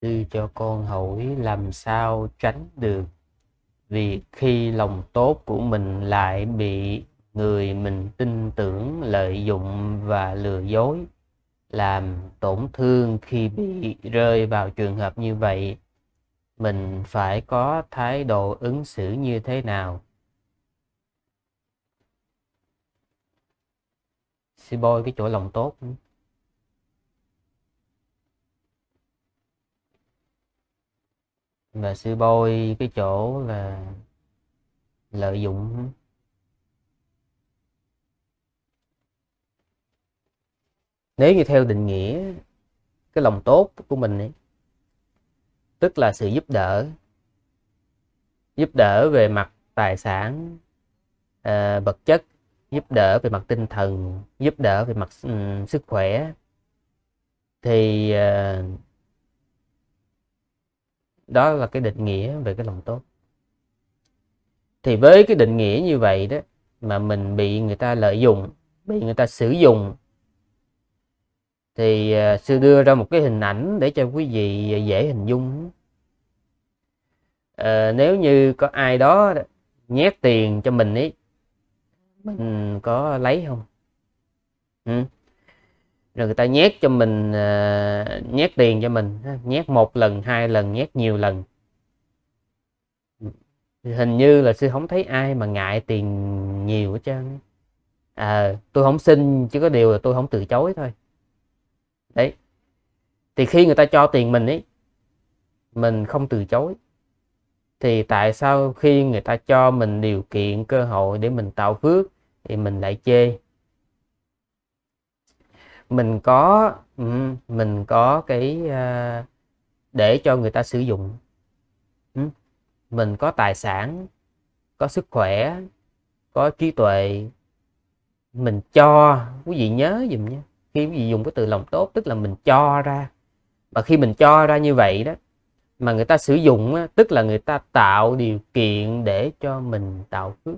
đưa cho con hỏi làm sao tránh được việc khi lòng tốt của mình lại bị người mình tin tưởng lợi dụng và lừa dối làm tổn thương khi bị rơi vào trường hợp như vậy mình phải có thái độ ứng xử như thế nào xin bôi cái chỗ lòng tốt và sư bôi cái chỗ là lợi dụng nếu như theo định nghĩa cái lòng tốt của mình ấy, tức là sự giúp đỡ giúp đỡ về mặt tài sản à, vật chất giúp đỡ về mặt tinh thần giúp đỡ về mặt um, sức khỏe thì uh, đó là cái định nghĩa về cái lòng tốt thì với cái định nghĩa như vậy đó mà mình bị người ta lợi dụng bị người ta sử dụng thì à, sư đưa ra một cái hình ảnh để cho quý vị dễ hình dung à, nếu như có ai đó nhét tiền cho mình ấy mình có lấy không ừ rồi người ta nhét cho mình à, nhét tiền cho mình nhét một lần hai lần nhét nhiều lần hình như là sư không thấy ai mà ngại tiền nhiều hết trơn à, tôi không xin chứ có điều là tôi không từ chối thôi đấy thì khi người ta cho tiền mình ấy mình không từ chối thì tại sao khi người ta cho mình điều kiện cơ hội để mình tạo phước thì mình lại chê mình có ừ, mình có cái ờ, để cho người ta sử dụng ừ, mình có tài sản có sức khỏe có trí tuệ mình cho quý vị nhớ dùm nhé, khi quý vị dùng cái từ lòng tốt tức là mình cho ra và khi mình cho ra như vậy đó mà người ta sử dụng tức là người ta tạo điều kiện để cho mình tạo phước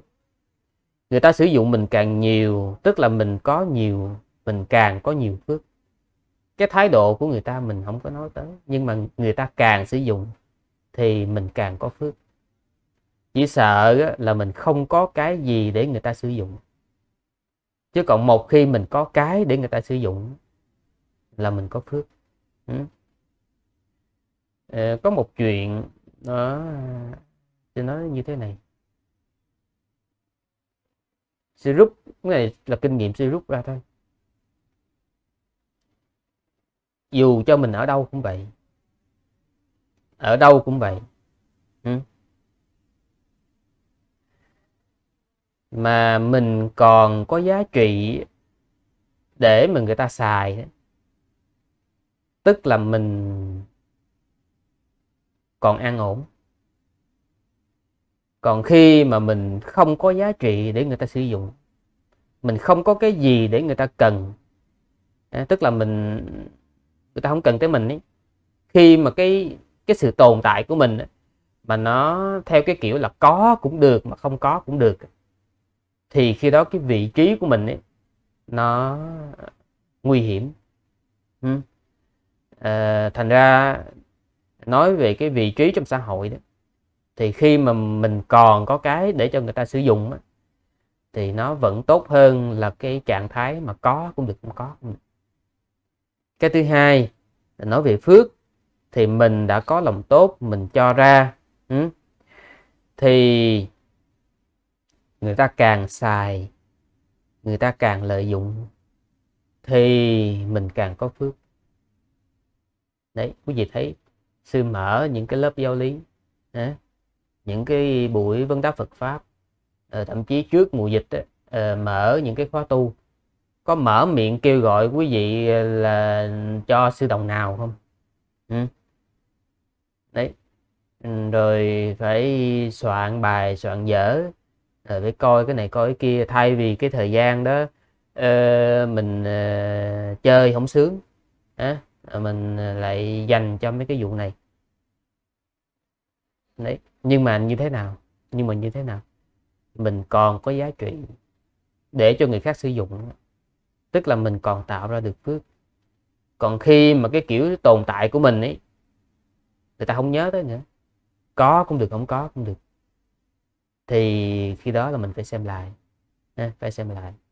người ta sử dụng mình càng nhiều tức là mình có nhiều mình càng có nhiều phước cái thái độ của người ta mình không có nói tới nhưng mà người ta càng sử dụng thì mình càng có phước chỉ sợ là mình không có cái gì để người ta sử dụng chứ còn một khi mình có cái để người ta sử dụng là mình có phước ừ. Ờ, có một chuyện nó thì nói như thế này sư rút cái này là kinh nghiệm sư rút ra thôi dù cho mình ở đâu cũng vậy ở đâu cũng vậy ừ. mà mình còn có giá trị để mà người ta xài tức là mình còn an ổn còn khi mà mình không có giá trị để người ta sử dụng mình không có cái gì để người ta cần tức là mình người ta không cần tới mình ấy khi mà cái cái sự tồn tại của mình ấy, mà nó theo cái kiểu là có cũng được mà không có cũng được thì khi đó cái vị trí của mình ấy nó nguy hiểm ừ. à, thành ra nói về cái vị trí trong xã hội đó thì khi mà mình còn có cái để cho người ta sử dụng á, thì nó vẫn tốt hơn là cái trạng thái mà có cũng được không có cũng được cái thứ hai nói về phước thì mình đã có lòng tốt mình cho ra ừ. thì người ta càng xài người ta càng lợi dụng thì mình càng có phước đấy quý vị thấy sư mở những cái lớp giáo lý những cái buổi vấn đáp Phật pháp ờ, thậm chí trước mùa dịch ờ, mở những cái khóa tu có mở miệng kêu gọi quý vị là cho sư đồng nào không ừ. đấy ừ, rồi phải soạn bài soạn dở rồi phải coi cái này coi cái kia thay vì cái thời gian đó uh, mình uh, chơi không sướng à, mình ờ, lại dành cho mấy cái vụ này đấy nhưng mà như thế nào nhưng mà như thế nào mình còn có giá trị để cho người khác sử dụng tức là mình còn tạo ra được phước còn khi mà cái kiểu tồn tại của mình ấy người ta không nhớ tới nữa có cũng được không có cũng được thì khi đó là mình phải xem lại phải xem lại